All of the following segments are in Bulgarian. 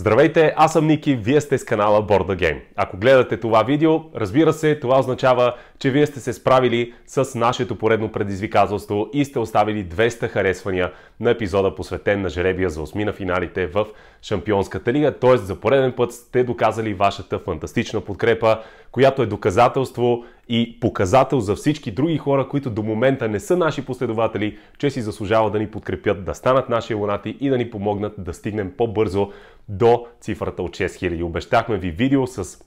Здравейте, аз съм Ники, вие сте с канала Board Game. Ако гледате това видео, разбира се, това означава, че вие сте се справили с нашето поредно предизвикателство и сте оставили 200 харесвания на епизода посветен на жеребия за 8 на финалите в Шампионската лига, т.е. за пореден път сте доказали вашата фантастична подкрепа, която е доказателство и показател за всички други хора, които до момента не са наши последователи, че си заслужава да ни подкрепят, да станат наши лунати и да ни помогнат да стигнем по-бързо до цифрата от 6000. Обещахме ви видео с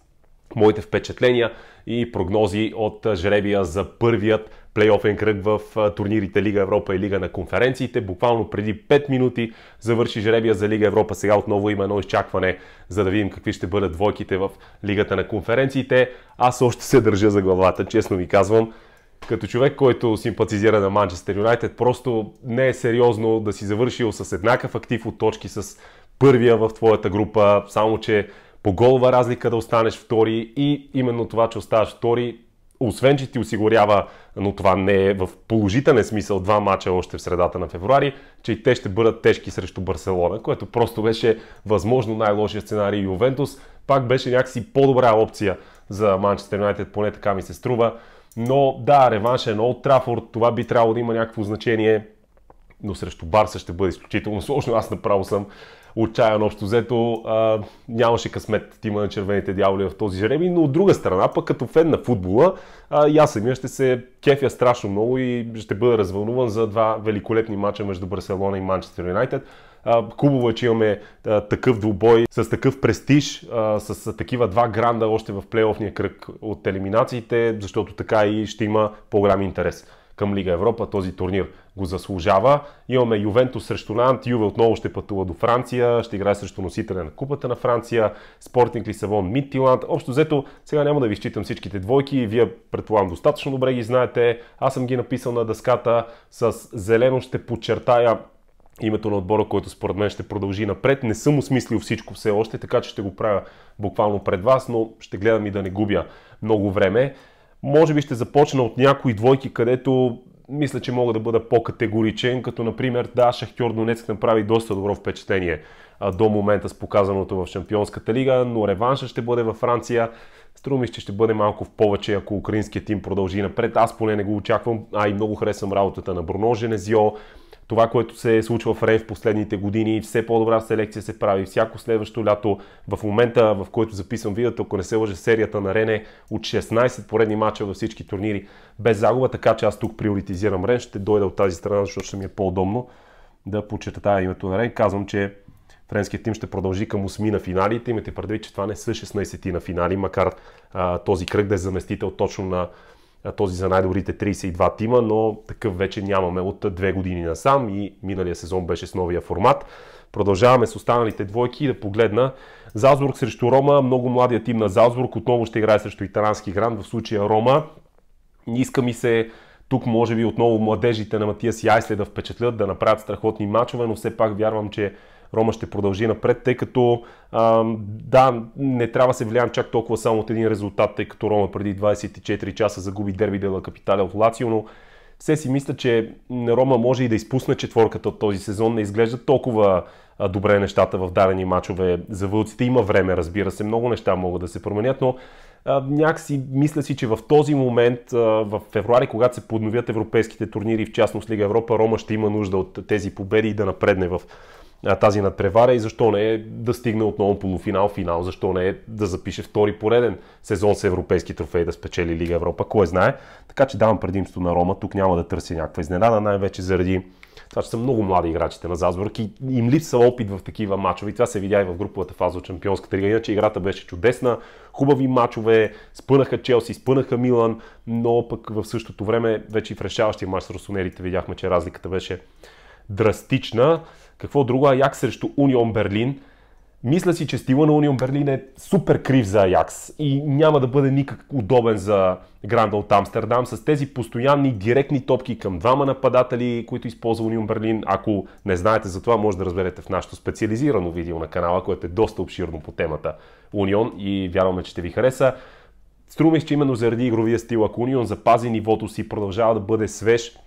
моите впечатления и прогнози от жребия за първият плейофен кръг в турнирите Лига Европа и Лига на конференциите. Буквално преди 5 минути завърши жребия за Лига Европа. Сега отново има едно изчакване, за да видим какви ще бъдат двойките в Лигата на конференциите. Аз още се държа за главата, честно ви казвам. Като човек, който симпатизира на Манчестър Юнайтед, просто не е сериозно да си завършил с еднакъв актив от точки с първия в твоята група, само че по голова разлика да останеш втори и именно това, че оставаш втори, освен че ти осигурява, но това не е в положителен смисъл, два мача още в средата на февруари, че и те ще бъдат тежки срещу Барселона, което просто беше възможно най-лошия сценарий. и Ювентус пак беше някакси по-добра опция за Манчестър Юнайтед, поне така ми се струва. Но да, реванш е на Олд Трафорд, това би трябвало да има някакво значение, но срещу Барса ще бъде изключително сложно. Аз направо съм отчаян общо взето. А, нямаше късмет тима на червените дяволи в този жреби, но от друга страна, пък като фен на футбола, а, и аз самия ще се кефя страшно много и ще бъда развълнуван за два великолепни мача между Барселона и Манчестър Юнайтед. Хубаво е, че имаме а, такъв двубой с такъв престиж, а, с, с такива два гранда още в плейофния кръг от елиминациите, защото така и ще има по-голям интерес към Лига Европа този турнир. Го заслужава. Имаме Ювентус срещу Нант, Юве отново ще пътува до Франция, ще играе срещу носителя на Купата на Франция, Спортинг Лисабон, Мидтиланд. Общо взето, сега няма да ви считам всичките двойки, вие предполагам достатъчно добре ги знаете. Аз съм ги написал на дъската. С зелено ще подчертая името на отбора, който според мен ще продължи напред. Не съм осмислил всичко все още, така че ще го правя буквално пред вас, но ще гледам и да не губя много време. Може би ще започна от някои двойки, където мисля, че мога да бъда по-категоричен, като например, да, Шахтьор Донецк направи доста добро впечатление до момента с показаното в Шампионската лига, но реванша ще бъде във Франция. Струва че ще бъде малко в повече, ако украинският тим продължи напред. Аз поне не го очаквам, а и много харесвам работата на Бруно Женезио това, което се е случва в Рен в последните години, все по-добра селекция се прави. Всяко следващо лято, в момента, в който записвам видеото, ако не се лъже серията на Рене от 16 поредни мача във всички турнири без загуба, така че аз тук приоритизирам Рен. Ще дойда от тази страна, защото ще ми е по-удобно да подчертая името на Рен. Казвам, че френският тим ще продължи към 8 на финалите. Имате предвид, че това не е са 16 на финали, макар а, този кръг да е заместител точно на този за най-добрите 32 тима, но такъв вече нямаме от две години насам и миналия сезон беше с новия формат. Продължаваме с останалите двойки и да погледна. Залсбург срещу Рома, много младия тим на Залсбург, отново ще играе срещу италянски Гран в случая Рома. Иска ми се тук може би отново младежите на Матиас Яйсле да впечатлят, да направят страхотни мачове, но все пак вярвам, че Рома ще продължи напред, тъй като да, не трябва да се влиям, чак толкова само от един резултат, тъй като Рома преди 24 часа загуби дерби Дела Капиталя от Лацио, но все си мисля, че Рома може и да изпусне четворката от този сезон. Не изглежда толкова добре нещата в дадени мачове за вълците. Има време, разбира се, много неща могат да се променят, но някакси мисля си, че в този момент, в февруари, когато се подновят европейските турнири, в частност Лига Европа, Рома ще има нужда от тези победи и да напредне в тази надпревара и защо не е да стигне отново полуфинал, финал, защо не е да запише втори пореден сезон с европейски трофеи да спечели Лига Европа, кой знае. Така че давам предимство на Рома, тук няма да търси някаква изненада, най-вече заради това, че са много млади играчите на Зазбург и им липсва опит в такива мачове. Това се видя и в груповата фаза от Чемпионската лига. Иначе играта беше чудесна, хубави мачове, спънаха Челси, спънаха Милан, но пък в същото време вече и в решаващия мач с Русонерите видяхме, че разликата беше драстична. Какво друго? Аякс срещу Унион Берлин. Мисля си, че стила на Унион Берлин е супер крив за Аякс и няма да бъде никак удобен за Гранда от Амстердам с тези постоянни директни топки към двама нападатели, които използва Унион Берлин. Ако не знаете за това, може да разберете в нашото специализирано видео на канала, което е доста обширно по темата Унион и вярваме, че ще ви хареса. Струмих, че именно заради игровия стил, ако Унион запази нивото си, продължава да бъде свеж,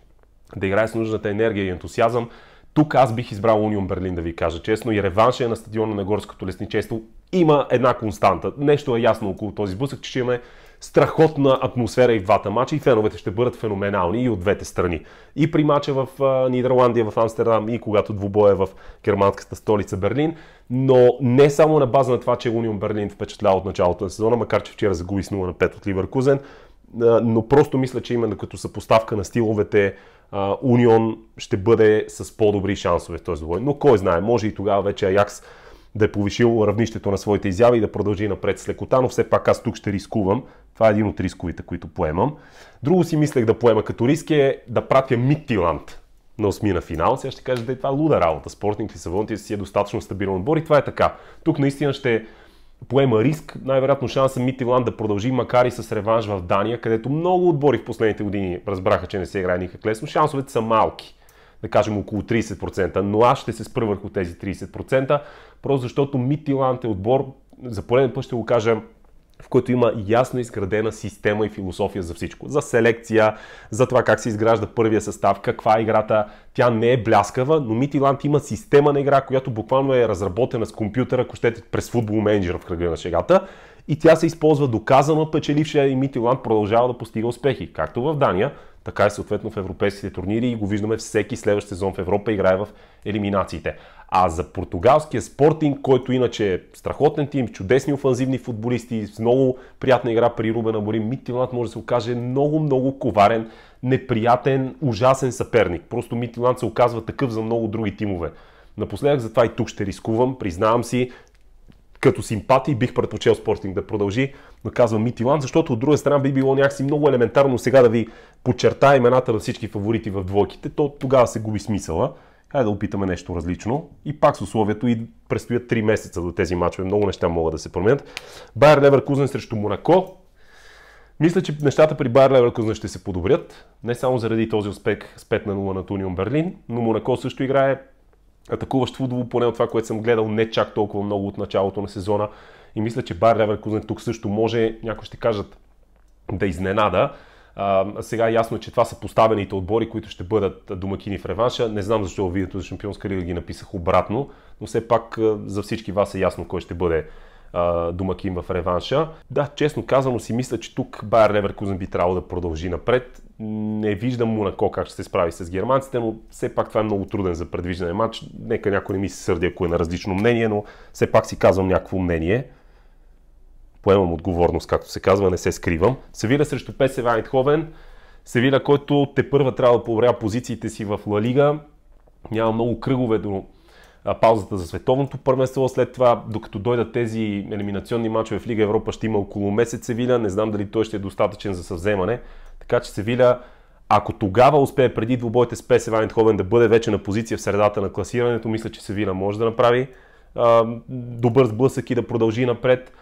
да играе с нужната енергия и ентусиазъм, тук аз бих избрал Унион Берлин, да ви кажа честно. И реванша е на стадиона на Горското лесничество. Има една константа. Нещо е ясно около този сблъсък, че ще имаме страхотна атмосфера и в двата мача и феновете ще бъдат феноменални и от двете страни. И при мача в Нидерландия, в Амстердам и когато двубоя е в германската столица Берлин. Но не само на база на това, че Унион Берлин впечатлява от началото на сезона, макар че вчера загуби с 0 на 5 от Кузен. но просто мисля, че именно като съпоставка на стиловете, Унион ще бъде с по-добри шансове в този двой. Но кой знае, може и тогава вече Аякс да е повишил равнището на своите изяви и да продължи напред с лекота, но все пак аз тук ще рискувам. Това е един от рисковите, които поемам. Друго си мислех да поема като риск е да пратя Миттиланд на на финал. Сега ще кажа да е това луда работа. Спортинг Лисавонти си е достатъчно стабилен отбор и това е така. Тук наистина ще поема риск. Най-вероятно шанса Митилан да продължи, макар и с реванш в Дания, където много отбори в последните години разбраха, че не се играе никак лесно. Шансовете са малки, да кажем около 30%, но аз ще се спра върху тези 30%, просто защото Митиланд е отбор, за пореден път ще го кажа, в който има ясно изградена система и философия за всичко. За селекция, за това как се изгражда първия състав, каква е играта. Тя не е бляскава, но Митиланд има система на игра, която буквално е разработена с компютъра, ако щете, през футбол менеджера в кръга на шегата. И тя се използва доказано печелившия и Митиланд продължава да постига успехи, както в Дания, така и съответно в европейските турнири и го виждаме всеки следващ сезон в Европа играе в елиминациите. А за португалския спортинг, който иначе е страхотен тим, чудесни офанзивни футболисти, с много приятна игра при Рубена Аборим, Митиланд може да се окаже много, много коварен, неприятен, ужасен съперник. Просто Митиланд се оказва такъв за много други тимове. Напоследък затова и тук ще рискувам, признавам си, като симпатии бих предпочел Спортинг да продължи, но казвам Митилан, защото от друга страна би било някакси много елементарно сега да ви подчертая имената на всички фаворити в двойките, то тогава се губи смисъла. Хайде да опитаме нещо различно. И пак с условието и предстоят 3 месеца до тези матчове. Много неща могат да се променят. Байер Леверкузен срещу Монако. Мисля, че нещата при Байер Леверкузен ще се подобрят. Не само заради този успех с 5 на 0 на Тунион Берлин, но Монако също играе атакуващ футбол, поне от това, което съм гледал, не чак толкова много от началото на сезона. И мисля, че Байер Леверкузен тук също може, някои ще кажат, да изненада сега е ясно, че това са поставените отбори, които ще бъдат домакини в реванша. Не знам защо видеото за Шампионска лига ги написах обратно, но все пак за всички вас е ясно кой ще бъде домакин в реванша. Да, честно казано си мисля, че тук Байер Леверкузен би трябвало да продължи напред. Не виждам Монако как ще се справи с германците, но все пак това е много труден за предвиждане матч. Нека някой не ми се сърди, ако е на различно мнение, но все пак си казвам някакво мнение поемам отговорност, както се казва, не се скривам. Севиля срещу ПСВ Айтховен. Севиля, който те първа трябва да проверя позициите си в Ла Лига. Няма много кръгове до паузата за световното първенство. След това, докато дойдат тези елиминационни матчове в Лига Европа, ще има около месец Севиля. Не знам дали той ще е достатъчен за съвземане. Така че Севиля, ако тогава успее преди двубойте с ПСВ Айнховен да бъде вече на позиция в средата на класирането, мисля, че Севиля може да направи добър сблъсък и да продължи напред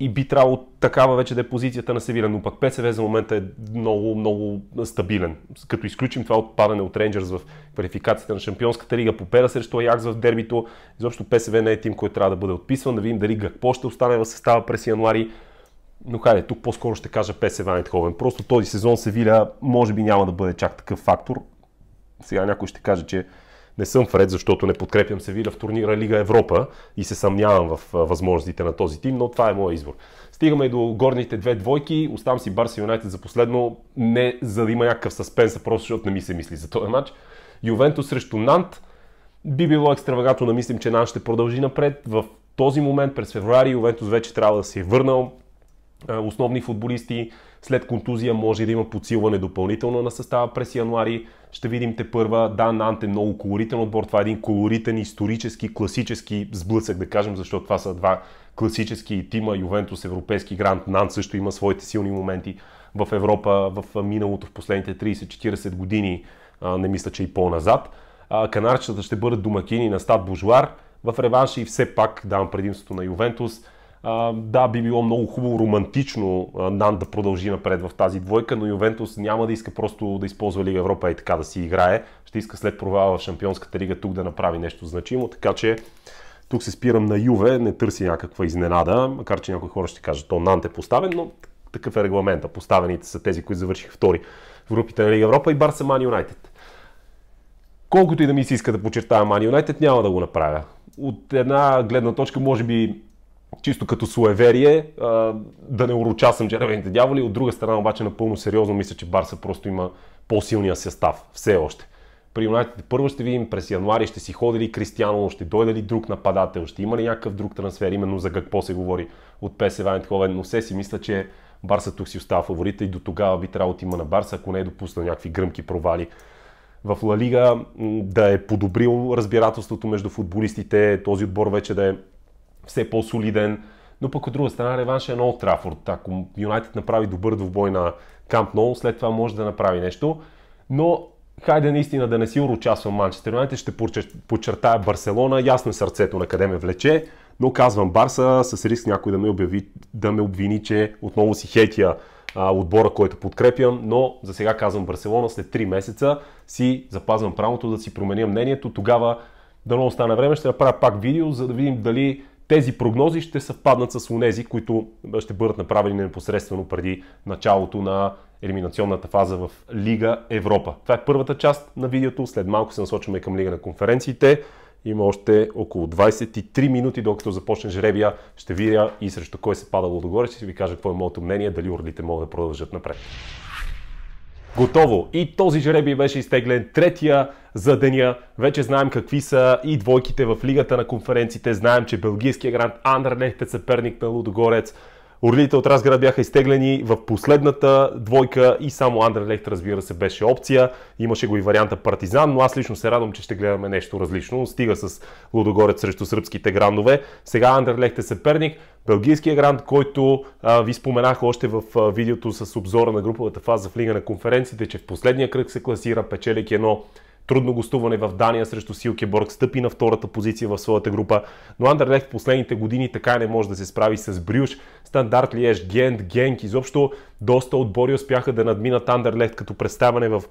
и би трябвало такава вече да е позицията на Севиля, но пък ПСВ за момента е много, много стабилен. Като изключим това отпадане от Рейнджерс в квалификацията на Шампионската лига, попера срещу Аякс в дербито, изобщо ПСВ не е тим, който трябва да бъде отписван, да видим дали Гакпо ще остане в състава през януари. Но хайде, тук по-скоро ще кажа ПСВ Айнтховен. Просто този сезон Севиля може би няма да бъде чак такъв фактор. Сега някой ще каже, че не съм вред, защото не подкрепям Севиля в турнира Лига Европа и се съмнявам в възможностите на този тим, но това е моят избор. Стигаме и до горните две двойки. Оставам си Барси Юнайтед за последно, не за да има някакъв съспенс, просто защото не ми се мисли за този матч. Ювентус срещу Нант. Би било екстравагантно да мислим, че Нант ще продължи напред. В този момент през февруари Ювентус вече трябва да се е върнал. Основни футболисти, след контузия може да има подсилване допълнително на състава през януари. Ще видим те първа. Да, Нант е много колоритен отбор. Това е един колоритен, исторически, класически сблъсък, да кажем, защото това са два класически тима. Ювентус, европейски грант. Нант също има своите силни моменти в Европа в миналото, в последните 30-40 години. Не мисля, че и по-назад. Канарчетата ще бъдат домакини на Стад Божуар в реванш и все пак давам предимството на Ювентус да, би било много хубаво романтично Нан да продължи напред в тази двойка, но Ювентус няма да иска просто да използва Лига Европа и така да си играе. Ще иска след провала в Шампионската лига тук да направи нещо значимо, така че тук се спирам на Юве, не търси някаква изненада, макар че някои хора ще кажат, то Нант е поставен, но такъв е регламента. Поставените са тези, които завършиха втори в групите на Лига Европа и Барса Ман Юнайтед. Колкото и да ми се иска да подчертая Ман Юнайтед, няма да го направя. От една гледна точка, може би чисто като суеверие, да не съм червените дяволи. От друга страна обаче напълно сериозно мисля, че Барса просто има по-силния състав все още. При Юнайтед първо ще видим през януари ще си ходи ли Кристиано, ще дойде ли друг нападател, ще има ли някакъв друг трансфер, именно за какво се говори от ПСВ Айнтховен, но все си мисля, че Барса тук си остава фаворита и до тогава би трябвало да има на Барса, ако не е допуснал някакви гръмки провали в Ла Лига, да е подобрил разбирателството между футболистите, този отбор вече да е все по-солиден. Но пък от друга страна реванш е на Олд Трафорд. Ако Юнайтед направи добър двубой на Камп Ноу, след това може да направи нещо. Но хайде наистина да не си урочасвам Манчестър Юнайтед, ще подчертая Барселона, ясно е сърцето на къде ме влече, но казвам Барса с риск някой да ме, обяви, да ме обвини, че отново си хетия отбора, който подкрепям, но за сега казвам Барселона, след 3 месеца си запазвам правото да си променя мнението, тогава дано остане време, ще направя пак видео, за да видим дали тези прогнози ще съвпаднат с онези, които ще бъдат направени непосредствено преди началото на елиминационната фаза в Лига Европа. Това е първата част на видеото. След малко се насочваме към Лига на конференциите. Има още около 23 минути, докато започне жребия. Ще видя и срещу кой се падало догоре. Ще ви кажа какво е моето мнение, дали орлите могат да продължат напред. Готово. И този жреби беше изтеглен. Третия за деня. Вече знаем какви са и двойките в лигата на конференците. Знаем, че белгийския грант Андерлехт е съперник на Лудогорец. Орлите от Разград бяха изтеглени в последната двойка и само Андре Лехт, разбира се, беше опция. Имаше го и варианта Партизан, но аз лично се радвам, че ще гледаме нещо различно. Стига с Лудогорец срещу сръбските грандове. Сега Андре Лехт е съперник. Белгийския гранд, който а, ви споменах още в а, видеото с обзора на груповата фаза в Лига на конференциите, че в последния кръг се класира, печелик едно трудно гостуване в Дания срещу Силкеборг, стъпи на втората позиция в своята група, но Андерлехт в последните години така не може да се справи с Брюш, Стандарт Лиеш, Гент, Генк, изобщо доста отбори успяха да надминат Андерлехт като представане в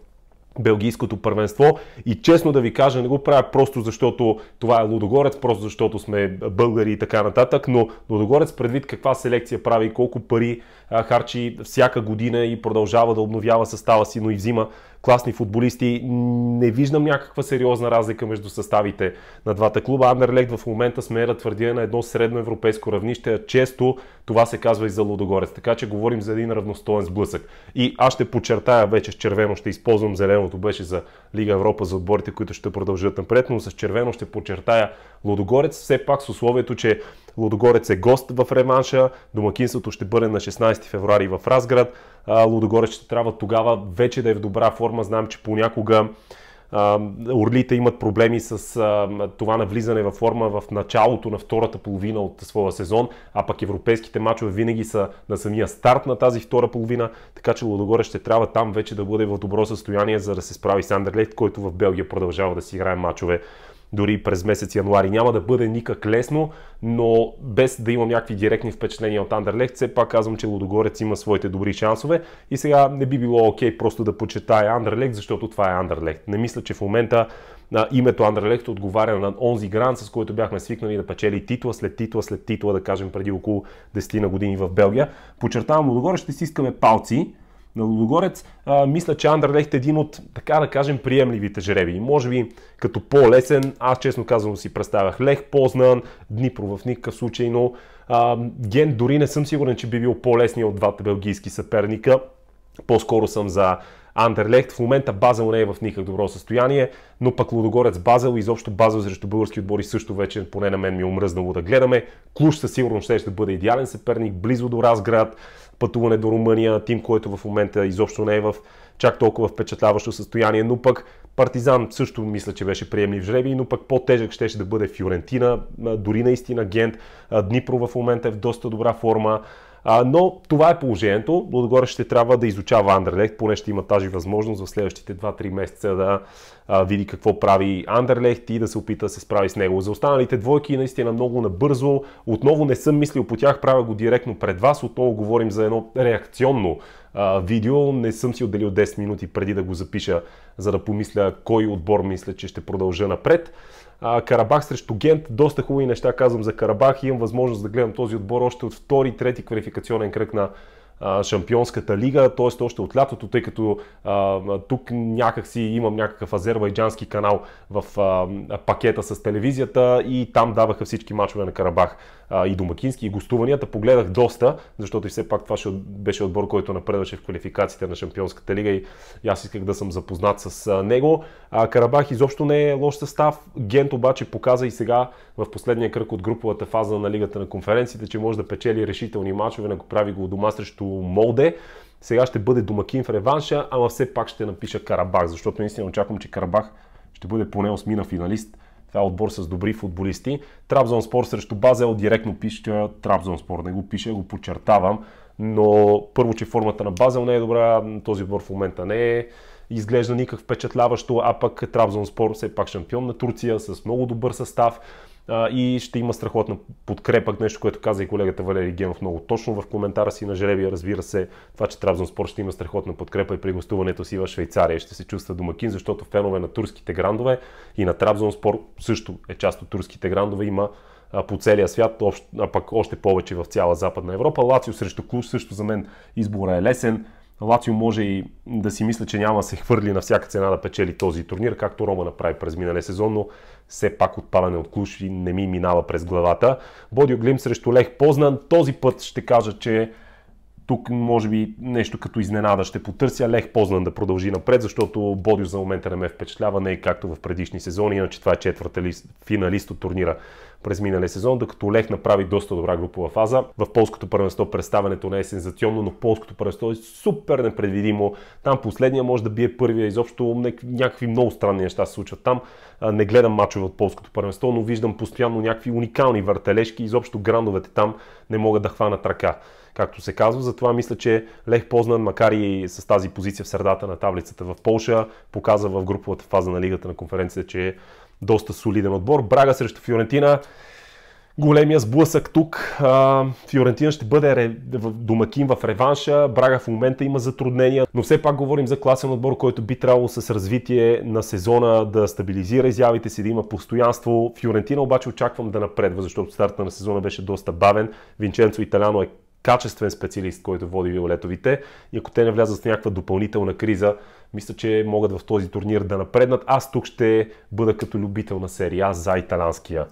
Белгийското първенство и честно да ви кажа, не го правя просто защото това е Лудогорец, просто защото сме българи и така нататък, но Лудогорец предвид каква селекция прави, колко пари харчи всяка година и продължава да обновява състава си, но и взима класни футболисти. Не виждам някаква сериозна разлика между съставите на двата клуба. Андерлект в момента сме да твърдя на едно средно европейско равнище, а често това се казва и за Лудогорец. Така че говорим за един равностоен сблъсък. И аз ще подчертая вече с червено, ще използвам зеленото, беше за Лига Европа, за отборите, които ще продължат напред, но с червено ще подчертая Лудогорец, все пак с условието, че Лудогорец е гост в реманша, домакинството ще бъде на 16 февруари в Разград. Лудогорец ще трябва тогава вече да е в добра форма. Знам, че понякога Орлите имат проблеми с това навлизане във форма в началото на втората половина от своя сезон, а пък европейските мачове винаги са на самия старт на тази втора половина, така че Лодогоре ще трябва там вече да бъде в добро състояние, за да се справи с Андерлехт, който в Белгия продължава да си играе мачове дори през месец януари. Няма да бъде никак лесно, но без да имам някакви директни впечатления от Андерлехт, все пак казвам, че Лодогорец има своите добри шансове и сега не би било окей просто да почетая Андерлехт, защото това е Андерлехт. Не мисля, че в момента на името Андерлехт отговаря на онзи гран, с който бяхме свикнали да печели титла след титла след титла, да кажем преди около 10 на години в Белгия. Почертавам Лодогорец ще си искаме палци, на Лудогорец, а, мисля, че Андерлехт е един от, така да кажем, приемливите жреби. Може би като по-лесен, аз честно казвам си представях Лех, Познан, Днипро в никакъв случай, но а, Ген дори не съм сигурен, че би бил по-лесният от двата белгийски съперника. По-скоро съм за Андерлехт в момента Базел не е в никак добро състояние, но пък Лодогорец Базел, изобщо Базел срещу български отбори също вече поне на мен ми е умръзнало да гледаме. Клуш със сигурност ще, ще бъде идеален съперник, близо до Разград, пътуване до Румъния, тим, който в момента изобщо не е в чак толкова впечатляващо състояние, но пък Партизан също мисля, че беше приемлив жреби, но пък по-тежък ще, ще да бъде Фиорентина, дори наистина Гент. Днипро в момента е в доста добра форма. А, но това е положението. Отгоре ще трябва да изучава Андерлехт, поне ще има тази възможност в следващите 2-3 месеца да а, види какво прави Андерлехт и да се опита да се справи с него. За останалите двойки наистина много набързо. Отново не съм мислил по тях, правя го директно пред вас. Отново говорим за едно реакционно а, видео. Не съм си отделил 10 минути преди да го запиша, за да помисля кой отбор мисля, че ще продължа напред. А, Карабах срещу Гент. Доста хубави неща казвам за Карабах. Имам възможност да гледам този отбор още от втори, трети квалификационен кръг на Шампионската лига, т.е. още от лятото, тъй като а, тук някакси имам някакъв азербайджански канал в а, пакета с телевизията и там даваха всички мачове на Карабах а, и домакински, и гостуванията. Погледах доста, защото и все пак това ще, беше отбор, който напредваше в квалификациите на Шампионската лига и, аз исках да съм запознат с а, него. А, Карабах изобщо не е лош състав. Гент обаче показа и сега в последния кръг от груповата фаза на Лигата на конференциите, че може да печели решителни мачове, ако прави го дома срещу Молде. Сега ще бъде домакин в реванша, ама все пак ще напиша Карабах, защото наистина очаквам, че Карабах ще бъде поне осмина финалист това е отбор с добри футболисти. Трабзон спор срещу Базел директно пише, Трабзон спор. Не го пише, го подчертавам. Но първо, че формата на Базел не е добра, този отбор в момента не е изглежда никак впечатляващо, а пък Трабзон спор все пак шампион на Турция с много добър състав а, и ще има страхотна подкрепа, нещо, което каза и колегата Валерий Генов много точно в коментара си на жребия, разбира се, това, че Трабзонспор ще има страхотна подкрепа и при гостуването си в Швейцария ще се чувства домакин, защото фенове на турските грандове и на Трабзонспор също е част от турските грандове, има по целия свят, а пък още повече в цяла Западна Европа. Лацио срещу Клуш също за мен избора е лесен. Лацио може и да си мисля, че няма се хвърли на всяка цена да печели този турнир, както Рома направи през миналия сезон, но все пак отпадане от клуш не ми минава през главата. Бодио Глим срещу Лех Познан. Този път ще кажа, че тук може би нещо като изненада ще потърся Лех Познан да продължи напред, защото Бодио за момента не ме впечатлява, не е както в предишни сезони, иначе това е четвърта лист, финалист от турнира през миналия сезон, докато Лех направи доста добра групова фаза. В полското първенство представенето не е сензационно, но полското първенство е супер непредвидимо. Там последния може да бие първия, изобщо някакви много странни неща се случват там. Не гледам мачове от полското първенство, но виждам постоянно някакви уникални въртележки, изобщо грандовете там не могат да хванат ръка както се казва. Затова мисля, че Лех Познан, макар и с тази позиция в средата на таблицата в Полша, показа в груповата фаза на лигата на конференцията, че е доста солиден отбор. Брага срещу Фиорентина големия сблъсък тук. Фиорентина ще бъде домакин в реванша. Брага в момента има затруднения, но все пак говорим за класен отбор, който би трябвало с развитие на сезона да стабилизира изявите си, да има постоянство. Фиорентина обаче очаквам да напредва, защото старта на сезона беше доста бавен. Винченцо Италяно е качествен специалист, който води виолетовите и ако те не влязат с някаква допълнителна криза, мисля, че могат в този турнир да напреднат. Аз тук ще бъда като любител на серия за италянския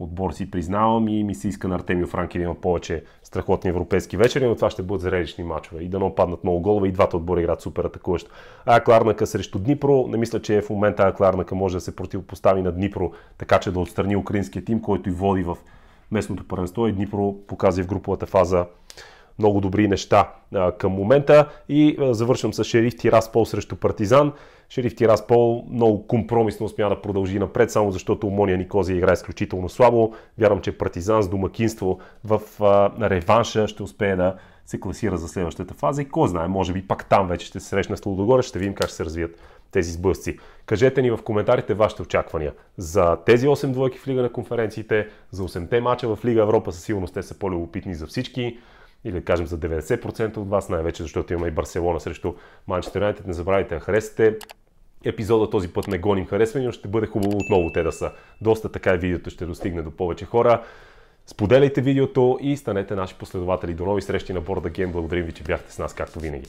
отбор си признавам и ми се иска на Артемио Франки да има повече страхотни европейски вечери, но това ще бъдат зрелищни матчове и да не опаднат много голова и двата отбора играят супер атакуващо. Ая, Кларнака срещу Днипро, не мисля, че е в момента Ая Кларнака може да се противопостави на Днипро, така че да отстрани украинския тим, който и води в местното първенство и Днипро показа в груповата фаза много добри неща а, към момента. И а, завършвам с Шериф Тираспол срещу Партизан. Шериф Тираспол много компромисно успя да продължи напред, само защото Омония Никозия играе изключително слабо. Вярвам, че Партизан с домакинство в а, реванша ще успее да се класира за следващата фаза и ко знае, може би пак там вече ще се срещне с Лудогорец, ще видим как ще се развият тези сблъсци. Кажете ни в коментарите вашите очаквания за тези 8 двойки в Лига на конференциите, за 8-те мача в Лига Европа, със сигурност те са по-любопитни за всички или да кажем за 90% от вас, най-вече защото имаме и Барселона срещу Манчестър Юнайтед. Не забравяйте да харесате епизода този път не гоним харесвани, но ще бъде хубаво отново те да са. Доста така и видеото ще достигне до повече хора. Споделяйте видеото и станете наши последователи. До нови срещи на борда Game. Благодарим ви, че бяхте с нас както винаги.